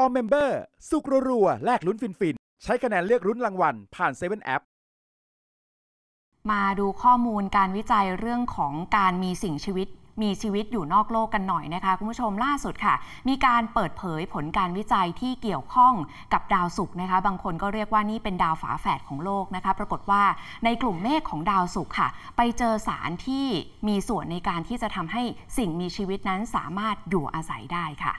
All Member สุกรัวแลกลุ้นฟินๆใช้คะแนนเลือกลุ้นรางวัล ผ่านเเซว่นแอปมาดูข้อมูลการวิจัยเรื่องของการมีสิ่งชีวิตมีชีวิตอยู่นอกโลกกันหน่อยนะคะ คุณผู้ชมล่าสุดค่ะ มีการเปิดเผยผลการวิจัยที่เกี่ยวข้องกับดาวศุกร์นะคะบางคนก็เรียกว่านี่เป็นดาวฝาแฝดของโลกนะคะ ปรากฏว่าในกลุ่มเมฆของดาวศุกร์ค่ะ ไปเจอสารที่มีส่วนในการที่จะทำให้สิ่งมีชีวิตนั้นสามารถอยู่อาศัยได้ค่ะ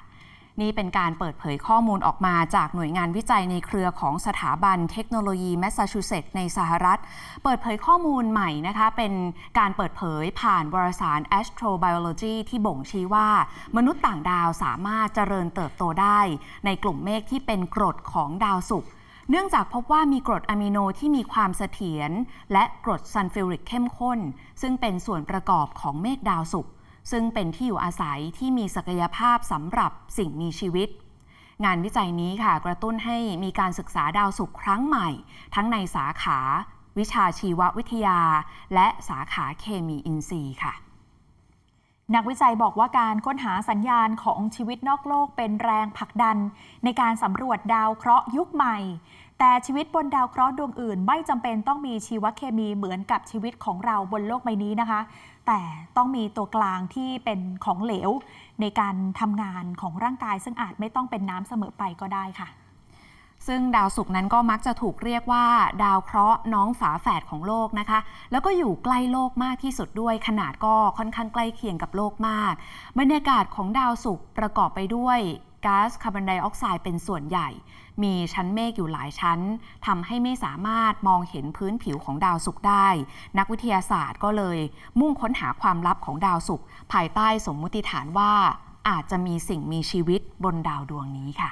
นี่เป็นการเปิดเผยข้อมูลออกมาจากหน่วยงานวิจัยในเครือของสถาบันเทคโนโลยีแมสซาชูเซตส์ในสหรัฐ เปิดเผยข้อมูลใหม่นะคะเป็นการเปิดเผยผ่านวารสาร Astrobiology ที่บ่งชี้ว่า มนุษย์ต่างดาวสามารถเจริญเติบโตได้ในกลุ่มเมฆที่เป็นกรดของดาวศุกร์เนื่องจากพบว่ามีกรดอะมิโนที่มีความเสถียรและกรดซัลฟิลริกเข้มข้น ซึ่งเป็นส่วนประกอบของเมฆดาวศุกร์ซึ่งเป็นที่อยู่อาศัยที่มีศักยภาพสำหรับสิ่งมีชีวิต งานวิจัยนี้ค่ะกระตุ้นให้มีการศึกษาดาวศุกร์ครั้งใหม่ ทั้งในสาขาวิชาชีววิทยา และสาขาเคมีอินทรีย์ค่ะ นักวิจัยบอกว่าการค้นหาสัญญาณของชีวิตนอกโลกเป็นแรงผลักดัน ในการสำรวจดาวเคราะห์ยุคใหม่แต่ชีวิตบนดาวเคราะห์ดวงอื่น ไม่จำเป็นต้องมีชีวเคมีเหมือนกับชีวิตของเราบนโลกใบนี้นะคะ แต่ต้องมีตัวกลางที่เป็นของเหลวในการทำงานของร่างกาย ซึ่งอาจไม่ต้องเป็นน้ำเสมอไปก็ได้ค่ะ ซึ่งดาวศุกร์นั้นก็มักจะถูกเรียกว่า ดาวเคราะห์น้องฝาแฝดของโลกนะคะ แล้วก็อยู่ใกล้โลกมากที่สุดด้วย ขนาดก็ค่อนข้างใกล้เคียงกับโลกมากบรรยากาศของดาวศุกร์ประกอบไปด้วยก๊าซคาร์บอนไดออกไซด์เป็นส่วนใหญ่ มีชั้นเมฆอยู่หลายชั้นทำให้ไม่สามารถมองเห็นพื้นผิวของดาวศุกร์ได้ นักวิทยาศาสตร์ก็เลย มุ่งค้นหาความลับของดาวศุกร์ภายใต้สมมุติฐานว่า อาจจะมีสิ่งมีชีวิตบนดาวดวงนี้ค่ะ